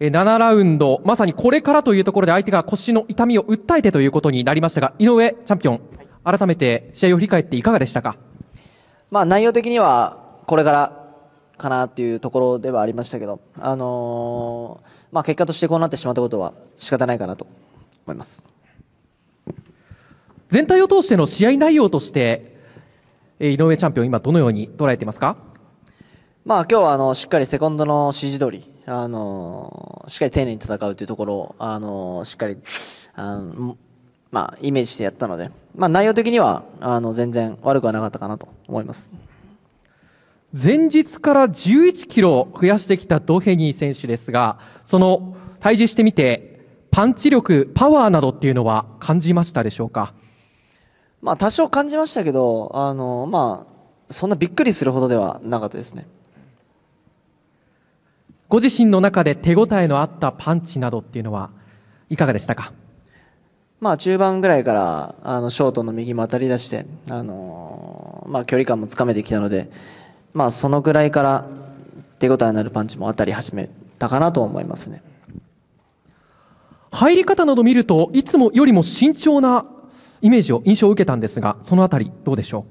7ラウンド、まさにこれからというところで相手が腰の痛みを訴えてということになりましたが、井上チャンピオン、改めて試合を振り返っていかがでしたか、まあ、内容的にはこれからかなというところではありましたけど、あのー、まあ、結果としてこうなってしまったことは仕方ないかなと思います全体を通しての試合内容として、井上チャンピオン、今、どのように捉えてますか、まあ今日はあのしっかりセコンドの指示通りあのしっかり丁寧に戦うというところを、あのしっかりあの、まあ、イメージしてやったので、まあ、内容的にはあの全然悪くはなかったかなと思います前日から11キロ増やしてきたドヘニー選手ですがその対峙してみてパンチ力パワーなどっていうのは感じましたでしょうか、まあ、多少感じましたけどあの、まあ、そんなびっくりするほどではなかったですね。ご自身の中で手応えのあったパンチなどっていうのはいかがでしたかまあ、中盤ぐらいからあのショートの右も当たり出して、あのまあ、距離感もつかめてきたので、まあ、そのぐらいから手応えのあるパンチも当たり始めたかなと思いますね入り方など見るといつもよりも慎重なイメージを印象を受けたんですがそのあたりどうでしょ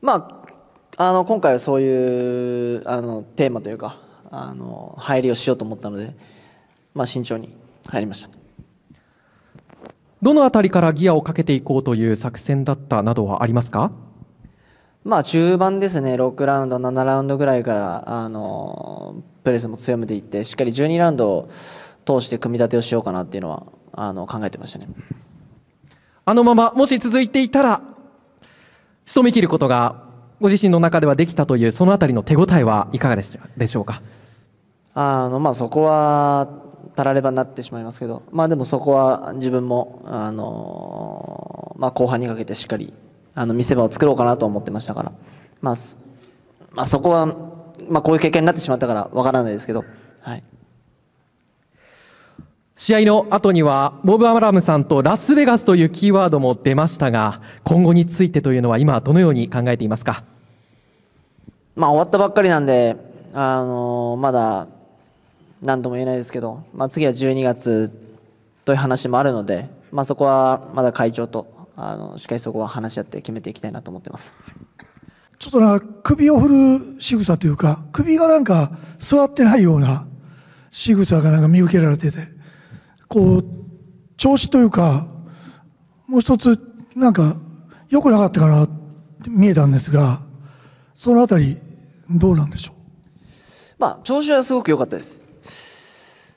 う、まあ、あの今回はそういうあのテーマというかあの入りをしようと思ったので、まあ、慎重に入りましたどの辺りからギアをかけていこうという作戦だったなどはありますかまあ中盤ですね、6ラウンド、7ラウンドぐらいからあのプレスも強めていって、しっかり12ラウンドを通して組み立てをしようかなっていうのはあの考えてましたね。あのままもし続いていたら、仕留め切ることがご自身の中ではできたというそのあたりの手応えはいかがでしたでしょうかあの、まあ、そこはたらればになってしまいますけど、まあ、でもそこは自分もあの、まあ、後半にかけてしっかりあの見せ場を作ろうかなと思ってましたから、まあまあ、そこは、まあ、こういう経験になってしまったからわからないですけど。はい試合の後には、ボブ・アラムさんとラスベガスというキーワードも出ましたが、今後についてというのは今どのように考えていますかまあ終わったばっかりなんで、あのまだ何とも言えないですけど、まあ、次は12月という話もあるので、まあ、そこはまだ会長とあのしっかりそこは話し合って決めていきたいなと思ってますちょっとな首を振る仕草というか首がなんか座ってないような仕草がなんか見受けられててこう調子というかもう一つなんか良くなかったかな見えたんですがそのあたりどうなんでしょうまあ、調子はすごく良かったです。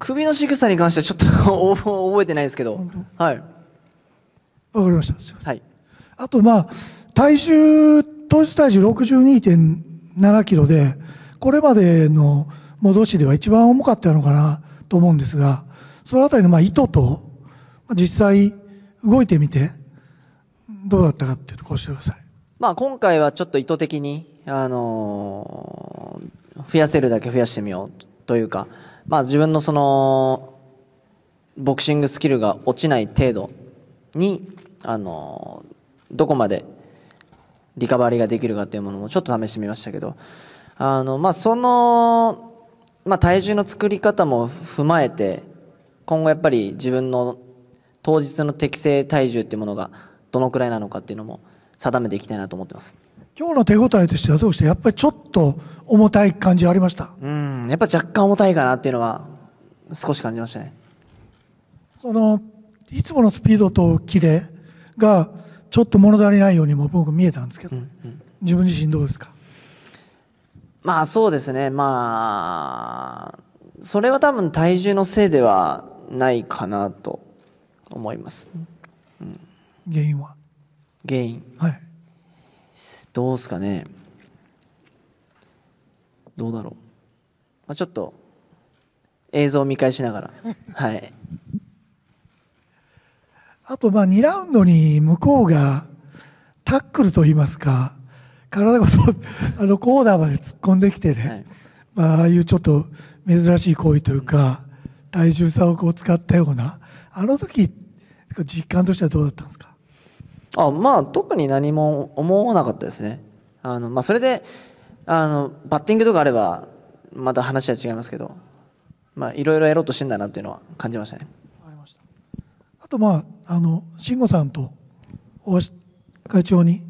首の仕草に関してはちょっと 覚えてないですけど、はい。わかりました。すいません。はい。あと、まあ、体重、当日体重62.7キロで、これまでの戻しでは一番重かったのかなと思うんですが、そのあたりのまあ意図と、実際動いてみて、どうだったかっていうとこうしてください。まあ、今回はちょっと意図的に、あのー、増やせるだけ増やしてみようというか、まあ、自分のそのボクシングスキルが落ちない程度に、あのー、どこまでリカバリーができるかというものもちょっと試してみましたけどあの、まあ、その、まあ、体重の作り方も踏まえて今後やっぱり自分の当日の適正体重というものがどのくらいなのかというのも。定めていきたいなと思ってます。今日の手応えとしてはどうしてやっぱりちょっと重たい感じありましたうんやっぱ若干重たいかなっていうのは少し感じましたねそのいつものスピードとキレがちょっと物足りないようにも僕見えたんですけど、うんうん、自分自身どうですかまあそうですねまあそれは多分体重のせいではないかなと思います、うん、原因は原因はいどうですかねどうだろう、まあ、ちょっと映像を見返しながら はいあとまあ2ラウンドに向こうがタックルといいますか体こそ あのコーナーまで突っ込んできてね、はい、まあああいうちょっと珍しい行為というか、体重差をこう使ったようなあの時実感としてはどうだったんですかあまあ特に何も思わなかったですねあの、まあ、それであのバッティングとかあればまた話は違いますけどいろいろやろうとしてんだなっていうのは感じましたねあとまああの慎吾さんと大橋会長に、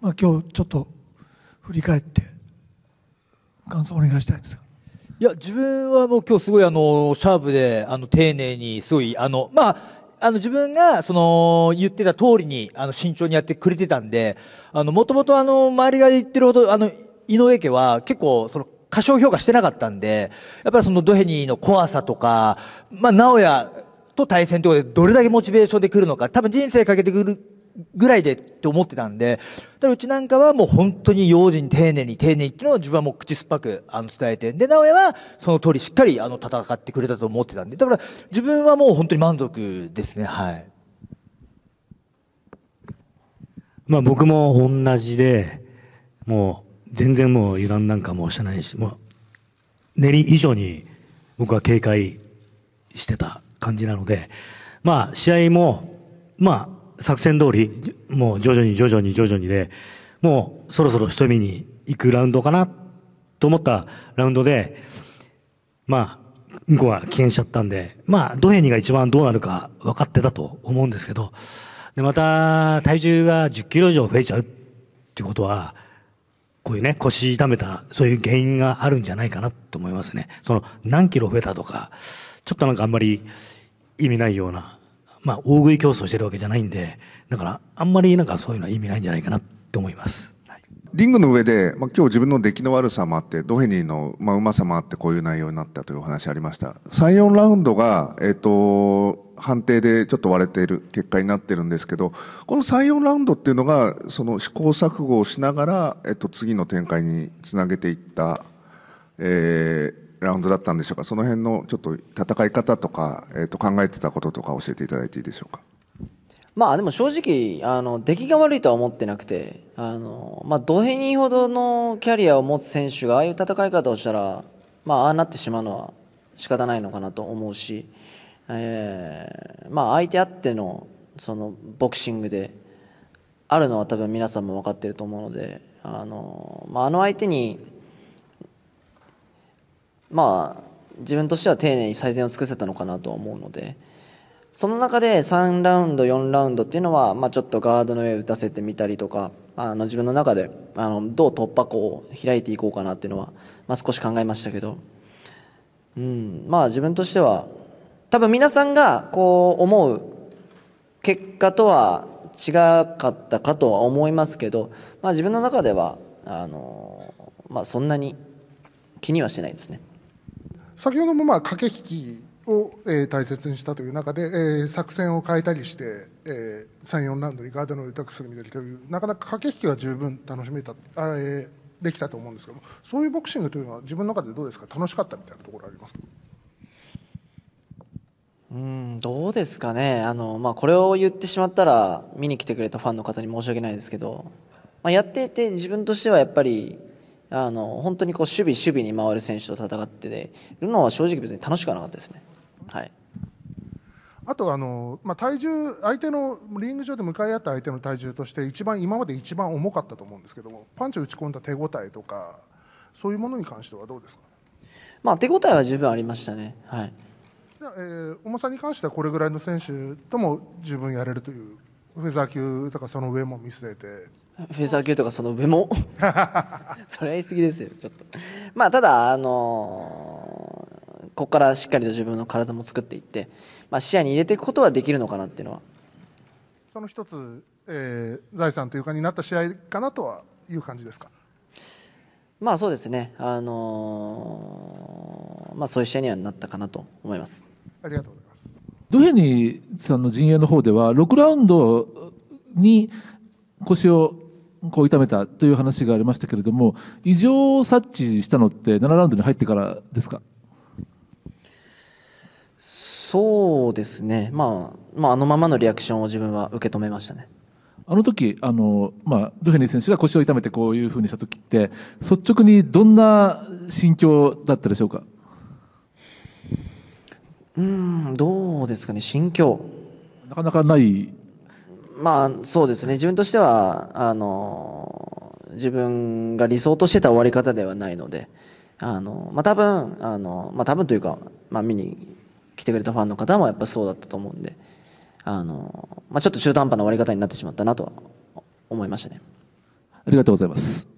まあ、今日ちょっと振り返って感想お願いしたいんですいや自分はもう今日すごいあのシャープであの丁寧にすごいあのまああの、自分が、その、言ってた通りに、あの、慎重にやってくれてたんで、あの、もともとあの、周りが言ってるほど、あの、井上家は結構、その、過小評価してなかったんで、やっぱりそのドヘニーの怖さとか、まあ、直哉と対戦ということで、どれだけモチベーションでくるのか、多分人生かけてくる、ぐらいでって思ってたんで、ただうちなんかはもう本当に用心丁寧に丁寧にっていうのを自分はもう口酸っぱくあの伝えて、で、直江はその通りしっかりあの戦ってくれたと思ってたんで、だから自分はもう本当に満足ですね、はい。まあ僕も同じで、もう全然もう油断なんかもしてないし、もう練り以上に僕は警戒してた感じなので、まあ試合も、まあ作戦通り、もう徐々に徐々に徐々にで、もうそろそろ一留に行くラウンドかなと思ったラウンドで、まあ、向こうは棄権しちゃったんで、まあ、ドヘニが一番どうなるか分かってたと思うんですけど、で、また、体重が10キロ以上増えちゃうっていうことは、こういうね、腰痛めた、そういう原因があるんじゃないかなと思いますね。その、何キロ増えたとか、ちょっとなんかあんまり意味ないようなまあ、大食い競争してるわけじゃないんで、だから、あんまりなんかそういうのは意味ないんじゃないかなって思います。リングの上で、まあ、今日自分の出来の悪さもあって、ドヘニーの、まあ、うまさもあって、こういう内容になったというお話ありました。3、4ラウンドが、えっ、ー、と、判定でちょっと割れている結果になってるんですけど、この3、4ラウンドっていうのが、その試行錯誤をしながら、えっ、ー、と、次の展開につなげていった、えー、ラウンドだったんでしょうか、その辺のちょっと戦い方とか、えー、と考えてたこととか教えていただいていいでしょうか。まあでも正直あの出来が悪いとは思ってなくてあの、まあ、ドヘニーほどのキャリアを持つ選手がああいう戦い方をしたら、まあ、ああなってしまうのは仕方ないのかなと思うし、えー、まあ、相手あってのそのボクシングであるのは多分皆さんも分かってると思うのであの,、まあ、あの相手にまあ自分としては丁寧に最善を尽くせたのかなとは思うのでその中で3ラウンド4ラウンドっていうのは、まあ、ちょっとガードの上打たせてみたりとかあの自分の中であのどう突破口を開いていこうかなっていうのは、まあ、少し考えましたけど、うんまあ、自分としては多分皆さんがこう思う結果とは違かったかとは思いますけど、まあ、自分の中ではあの、まあ、そんなに気にはしてないですね。先ほどもまあ駆け引きを、えー、大切にしたという中で、えー、作戦を変えたりして、えー、3、4ラウンドにガードの豊くすぐ緑というなかなか駆け引きは十分楽しめたあれできたと思うんですけどそういうボクシングというのは自分の中でどうですか楽しかったみたいなところありますかうんどうですかねあの、まあ、これを言ってしまったら見に来てくれたファンの方に申し訳ないですけど、まあ、やっていて自分としてはやっぱりあの本当にこう守備、守備に回る選手と戦っているのは正直別に楽しくはなかったですね。はいあとあの、まあ、体重相手のリング上で向かい合った相手の体重として一番今まで一番重かったと思うんですけどもパンチを打ち込んだ手応えとかそういうものに関してはどうですか、まあ、手応えは十分ありましたね、はいえー、重さに関してはこれぐらいの選手とも十分やれるというフェザー級とかその上も見据えてフェザー級とかその上も それは言い過ぎですよちょっとまあただあのー、ここからしっかりと自分の体も作っていって、まあ、視野に入れていくことはできるのかなっていうのはその一つ、えー、財産というかになった試合かなとはいう感じですかまあそうですねあのー、まあそういう試合にはなったかなと思いますありがとうございますドヘニーさんの陣営の方では6ラウンドに腰をこう痛めたという話がありましたけれども、異常を察知したのって、7ラウンドに入ってからですかそうですね、まあ、まあ、あのままのリアクションを自分は受け止めましたね。あの時あの、まあ、ドゥヘニー選手が腰を痛めてこういうふうにした時って率直にどんな心境だったでしょうかうんどうですかね心境なかなかないまあそうですね自分としてはあの自分が理想としてた終わり方ではないのであの、まあ、多分あの、まあ、多分というか、まあ、見に来てくれたファンの方もやっぱそうだったと思うんであの、まあ、ちょっと中途半端な終わり方になってしまったなとは思いましたね。ありがとうございます